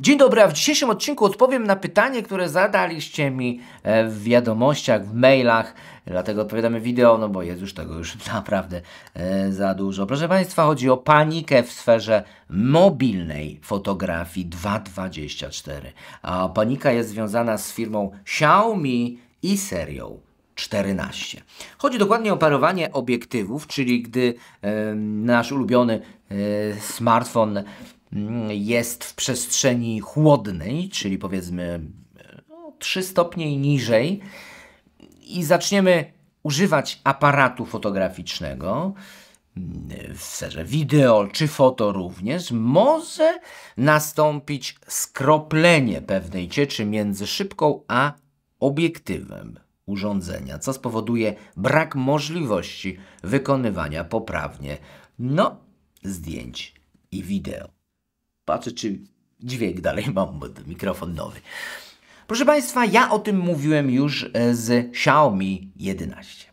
Dzień dobry, a w dzisiejszym odcinku odpowiem na pytanie, które zadaliście mi e, w wiadomościach, w mailach, dlatego odpowiadamy wideo, no bo jest już tego już naprawdę e, za dużo. Proszę Państwa, chodzi o panikę w sferze mobilnej fotografii 224. A panika jest związana z firmą Xiaomi i serią 14. Chodzi dokładnie o parowanie obiektywów, czyli gdy y, nasz ulubiony y, smartfon jest w przestrzeni chłodnej, czyli powiedzmy 3 no, stopnie niżej, i zaczniemy używać aparatu fotograficznego, w serze wideo czy foto również, może nastąpić skroplenie pewnej cieczy między szybką a obiektywem urządzenia, co spowoduje brak możliwości wykonywania poprawnie no, zdjęć i wideo. Patrzę, czy dźwięk dalej mam, bo mikrofon nowy. Proszę Państwa, ja o tym mówiłem już e, z Xiaomi 11.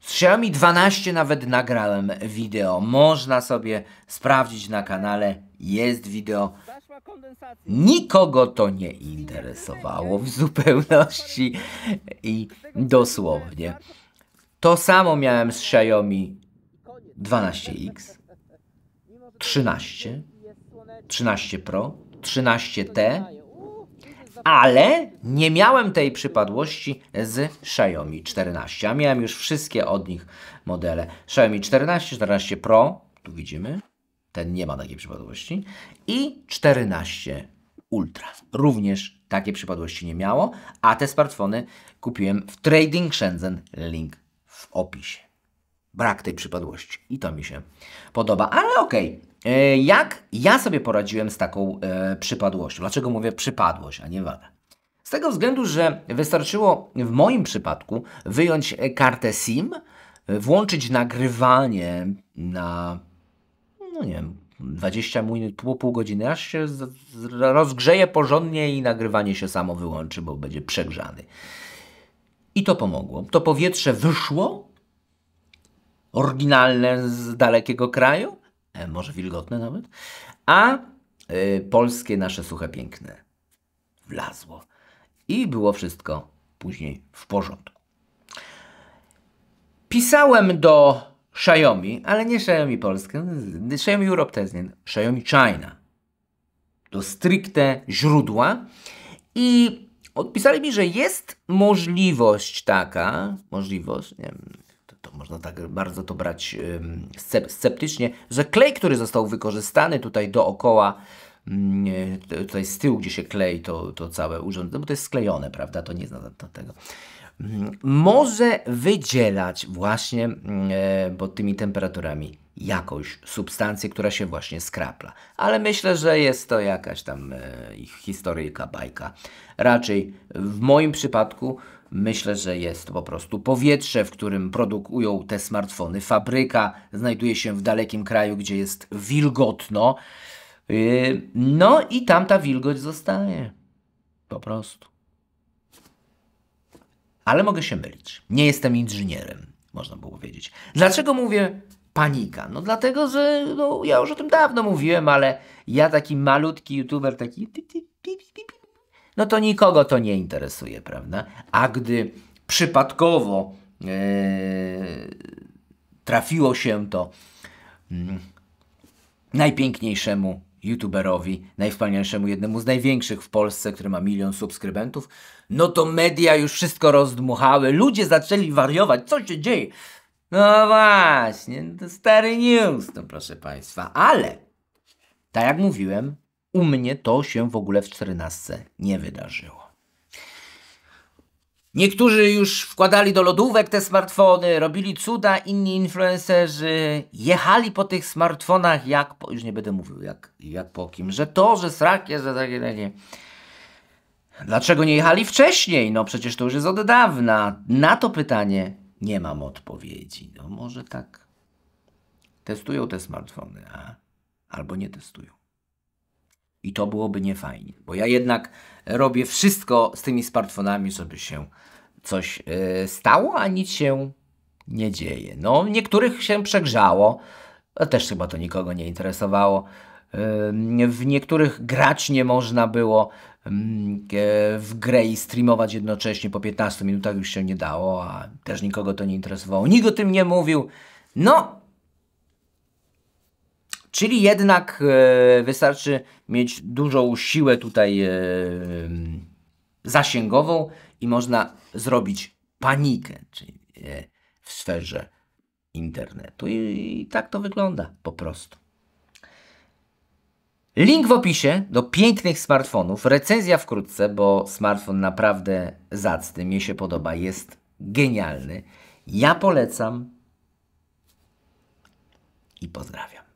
Z Xiaomi 12 nawet nagrałem wideo. Można sobie sprawdzić na kanale. Jest wideo. Nikogo to nie interesowało w zupełności i dosłownie. To samo miałem z Xiaomi 12X, 13, 13 Pro, 13T, ale nie miałem tej przypadłości z Xiaomi 14, a miałem już wszystkie od nich modele. Xiaomi 14, 14 Pro, tu widzimy, ten nie ma takiej przypadłości, i 14 Ultra. Również takie przypadłości nie miało, a te smartfony kupiłem w Trading Shenzhen, link w opisie. Brak tej przypadłości i to mi się podoba, ale okej, okay E, jak ja sobie poradziłem z taką e, przypadłością? Dlaczego mówię przypadłość, a nie wadę? Z tego względu, że wystarczyło w moim przypadku wyjąć e, kartę SIM, włączyć nagrywanie na, no nie wiem, 20 minut, pół, pół godziny, aż się rozgrzeje porządnie i nagrywanie się samo wyłączy, bo będzie przegrzany. I to pomogło. To powietrze wyszło, oryginalne z dalekiego kraju, E, może wilgotne nawet, a y, polskie nasze suche piękne wlazło. I było wszystko później w porządku. Pisałem do Xiaomi, ale nie Xiaomi Polskę, Xiaomi Europe też nie, Xiaomi China. Do stricte źródła i odpisali mi, że jest możliwość taka, możliwość, nie wiem, to można tak bardzo to brać sceptycznie, że klej, który został wykorzystany tutaj dookoła, mm, tutaj z tyłu, gdzie się klei to, to całe urządzenie, bo to jest sklejone, prawda, to nie zna tego, mm, może wydzielać właśnie mm, e, pod tymi temperaturami jakąś substancję, która się właśnie skrapla. Ale myślę, że jest to jakaś tam e, historyjka, bajka. Raczej w moim przypadku Myślę, że jest to po prostu powietrze, w którym produkują te smartfony. Fabryka znajduje się w dalekim kraju, gdzie jest wilgotno. Y, no i tam ta wilgoć zostaje. Po prostu. Ale mogę się mylić. Nie jestem inżynierem, można było powiedzieć. Dlaczego mówię panika? No dlatego, że no, ja już o tym dawno mówiłem, ale ja taki malutki youtuber, taki no to nikogo to nie interesuje, prawda? A gdy przypadkowo yy, trafiło się to yy, najpiękniejszemu youtuberowi, najwspanialszemu, jednemu z największych w Polsce, który ma milion subskrybentów, no to media już wszystko rozdmuchały, ludzie zaczęli wariować, co się dzieje? No właśnie, no to stary news, to no proszę Państwa, ale tak jak mówiłem, u mnie to się w ogóle w 14 nie wydarzyło. Niektórzy już wkładali do lodówek te smartfony, robili cuda, inni influencerzy jechali po tych smartfonach jak po, już nie będę mówił jak, jak po kim, że to, że srakie, że takie, takie. Dlaczego nie jechali wcześniej? No przecież to już jest od dawna. Na to pytanie nie mam odpowiedzi. No może tak. Testują te smartfony, a albo nie testują. I to byłoby niefajnie, bo ja jednak robię wszystko z tymi smartfonami, żeby się coś yy, stało, a nic się nie dzieje. No, niektórych się przegrzało, też chyba to nikogo nie interesowało. E, w niektórych grać nie można było mm, e, w grę i streamować jednocześnie po 15 minutach już się nie dało, a też nikogo to nie interesowało. Nikt o tym nie mówił. No, Czyli jednak e, wystarczy mieć dużą siłę tutaj e, zasięgową i można zrobić panikę, czyli e, w sferze internetu. I, tak to wygląda po prostu. Link w opisie do pięknych smartfonów. Recenzja wkrótce, bo smartfon naprawdę zacny, mi się podoba, jest genialny. Ja polecam i pozdrawiam.